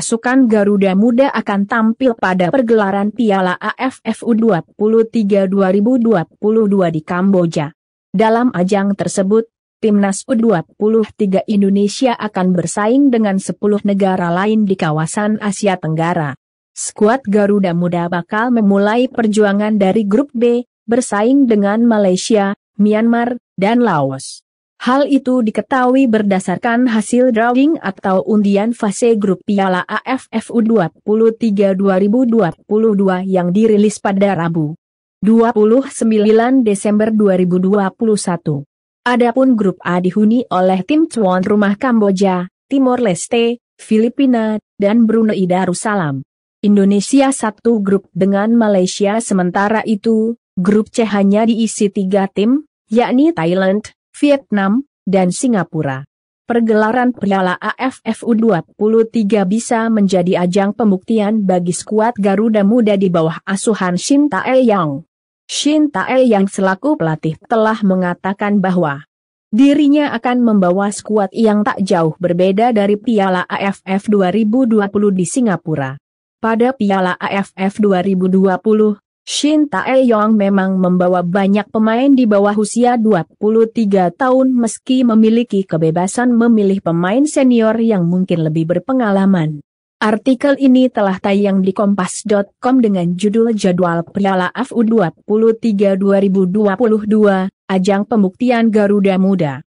pasukan Garuda Muda akan tampil pada pergelaran Piala AFF U23 2022 di Kamboja. Dalam ajang tersebut, Timnas U23 Indonesia akan bersaing dengan 10 negara lain di kawasan Asia Tenggara. Skuad Garuda Muda bakal memulai perjuangan dari grup B, bersaing dengan Malaysia, Myanmar, dan Laos. Hal itu diketahui berdasarkan hasil drawing atau undian fase grup Piala AFF U23 2022 yang dirilis pada Rabu. 29 Desember 2021. Adapun grup A dihuni oleh tim tuan rumah Kamboja, Timor Leste, Filipina, dan Brunei Darussalam. Indonesia satu grup dengan Malaysia sementara itu, grup C hanya diisi tiga tim, yakni Thailand, Vietnam, dan Singapura. Pergelaran Piala AFF U23 bisa menjadi ajang pembuktian bagi skuad Garuda Muda di bawah asuhan Shin tae yong Shin tae yong selaku pelatih telah mengatakan bahwa dirinya akan membawa skuad yang tak jauh berbeda dari Piala AFF 2020 di Singapura. Pada Piala AFF 2020, Shin Taeyong memang membawa banyak pemain di bawah usia 23 tahun meski memiliki kebebasan memilih pemain senior yang mungkin lebih berpengalaman. Artikel ini telah tayang di kompas.com dengan judul Jadwal Piala AFU 23 2022, Ajang Pembuktian Garuda Muda.